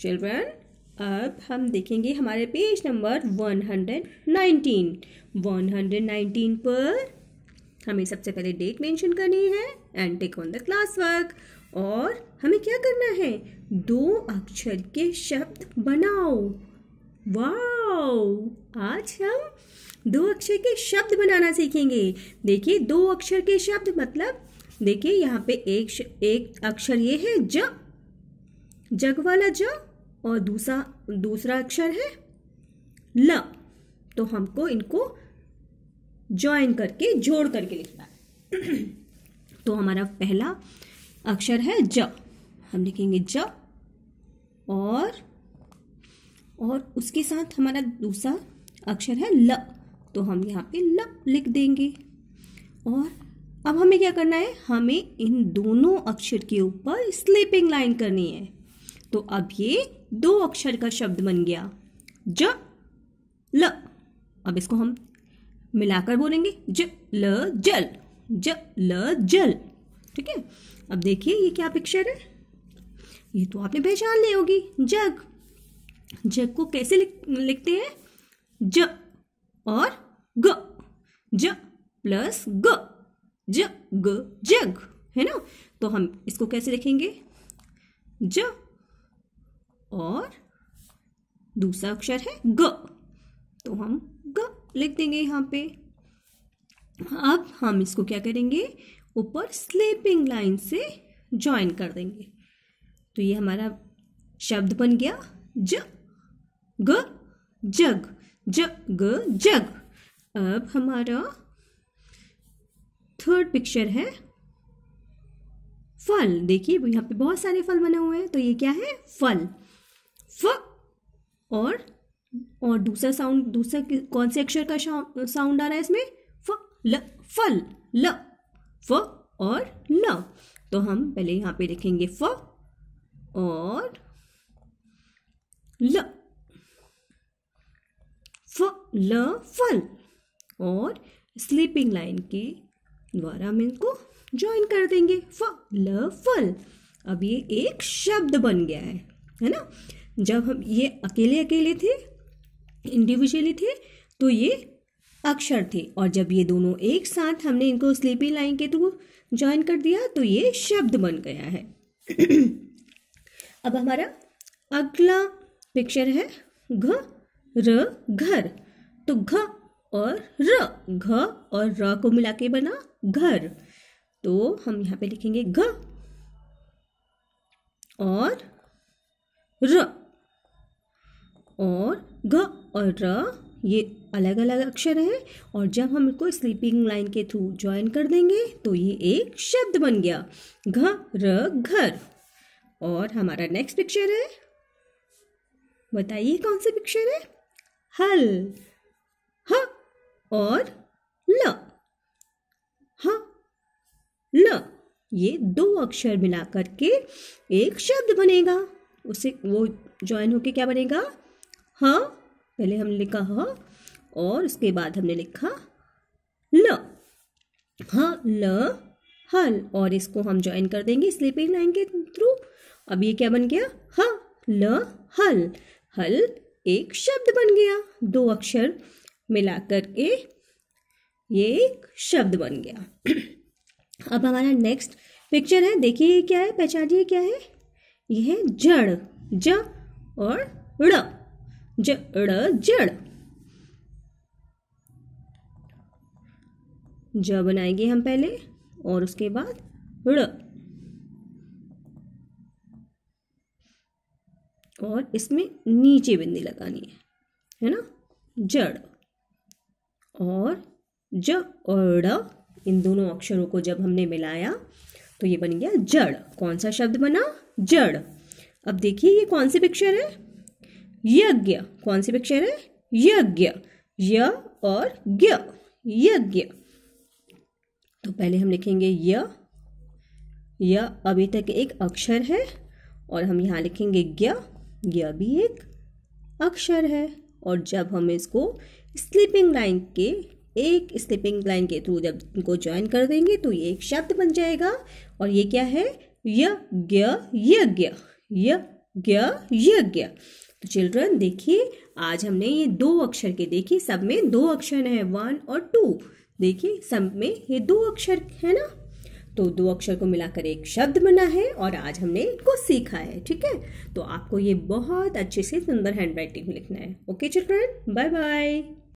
children अब हम देखेंगे हमारे पेज नंबर हंड्रेड नाइनटीन पर हमें सबसे पहले डेट मेंशन करनी है and take on the class work और हमें क्या करना है दो अक्षर के शब्द बनाओ वाओ आज हम दो अक्षर के शब्द बनाना सीखेंगे देखिए दो अक्षर के शब्द मतलब देखिए यहाँ पे एक एक अक्षर ये है ज जग वाला ज और दूसरा दूसरा अक्षर है ल तो हमको इनको ज्वाइन करके जोड़ करके लिखना है तो हमारा पहला अक्षर है ज हम लिखेंगे ज और और उसके साथ हमारा दूसरा अक्षर है ल तो हम यहाँ पे ल लिख देंगे और अब हमें क्या करना है हमें इन दोनों अक्षर के ऊपर स्लीपिंग लाइन करनी है तो अब ये दो अक्षर का शब्द बन गया ज ल अब इसको हम मिलाकर बोलेंगे ज ल जल ज ल जल ठीक है अब देखिए ये क्या पिक्चर है ये तो आपने पहचान ली होगी जग जग को कैसे लिख, लिखते हैं ज और ग ज प्लस ग ज ग जग है ना तो हम इसको कैसे लिखेंगे ज और दूसरा अक्षर है ग तो हम ग लिख देंगे यहाँ पे अब हम इसको क्या करेंगे ऊपर स्लीपिंग लाइन से ज्वाइन कर देंगे तो ये हमारा शब्द बन गया ज ग जग ज ग जग अब हमारा थर्ड पिक्चर है फल देखिए यहाँ पे बहुत सारे फल बने हुए हैं तो ये क्या है फल फ और और दूसरा साउंड दूसरा कौन से अक्षर का साउंड आ रहा है इसमें फ ल फल ल फ और ल तो हम पहले यहां पे लिखेंगे फ और ल फ ल फल और स्लीपिंग लाइन के द्वारा हम इनको ज्वाइन कर देंगे फ ल फल अब ये एक शब्द बन गया है है ना जब हम ये अकेले अकेले थे इंडिविजुअली थे तो ये अक्षर थे और जब ये दोनों एक साथ हमने इनको स्लीपी लाइन के थ्रू ज्वाइन कर दिया तो ये शब्द बन गया है अब हमारा अगला पिक्चर है घ र घर तो घ और र घ और र को मिला के बना घर तो हम यहाँ पे लिखेंगे घ और र और ग और र ये अलग अलग अक्षर है और जब हम इनको स्लीपिंग लाइन के थ्रू ज्वाइन कर देंगे तो ये एक शब्द बन गया घ र घर और हमारा नेक्स्ट पिक्चर है बताइए कौन सा पिक्चर है हल ह और ल ह ल ये दो अक्षर मिलाकर के एक शब्द बनेगा उसे वो ज्वाइन होके क्या बनेगा हाँ पहले हमने लिखा ह और उसके बाद हमने लिखा ल हाँ ल हल और इसको हम ज्वाइन कर देंगे स्लीपिंग लाइन के थ्रू अब ये क्या बन गया ह हाँ, ल हल हल एक शब्द बन गया दो अक्षर मिलाकर के ये एक शब्द बन गया अब हमारा नेक्स्ट पिक्चर है देखिए क्या है पहचानिए क्या है यह है जड़ ज और ड़ जड़ जड़ ज बनाएंगे हम पहले और उसके बाद ड़ और इसमें नीचे बिंदी लगानी है है ना जड़ और ज और इन दोनों अक्षरों को जब हमने मिलाया तो ये बन गया जड़ कौन सा शब्द बना जड़ अब देखिए ये कौन सी पिक्चर है यज्ञ कौन सी पिक्चर है यज्ञ य और ज्ञ यज्ञ तो पहले हम लिखेंगे य या अभी तक एक अक्षर है और हम यहाँ लिखेंगे ज्ञ ज्ञ भी एक अक्षर है और जब हम इसको स्लीपिंग लाइन के एक स्लीपिंग लाइन के थ्रू जब इनको ज्वाइन कर देंगे तो ये एक शब्द बन जाएगा और ये क्या है यज्ञ यज्ञ यज्ञ यज्ञ चिल्ड्रन देखिए आज हमने ये दो अक्षर के देखिए सब में दो अक्षर है वन और टू देखिए सब में ये दो अक्षर है ना तो दो अक्षर को मिलाकर एक शब्द बना है और आज हमने इनको सीखा है ठीक है तो आपको ये बहुत अच्छे से सुंदर हैंड राइटिंग लिखना है ओके चिल्ड्रन बाय बाय